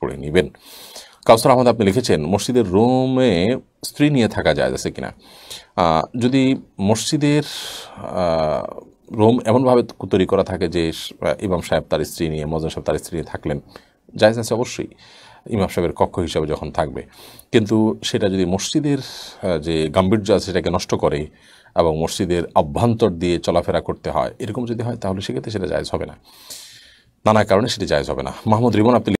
পড়ে নেবেন কাউসার আহমদ আপনি লিখেছেন মসজিদের রুমে স্ত্রী নিয়ে থাকা যায় আছে কিনা যদি মসজিদের রুম এমনভাবে তৈরি করা থাকে যে ইমাম সাহেব তার স্ত্রী নিয়ে মজন সাহেব তার স্ত্রী নিয়ে থাকলেন যায় আছে অবশ্যই ইমাম সাহেবের কক্ষ হিসাবে যখন থাকবে কিন্তু সেটা যদি মসজিদের যে গাম্ভীর্য আছে সেটাকে নষ্ট করে এবং মসজিদের অভ্যন্তর দিয়ে চলাফেরা করতে হয় এরকম যদি হয় তাহলে সেক্ষেত্রে সেটা জায়জ হবে না নানা কারণে সেটি জায়জ হবে না মাহমুদ রিমন আপনি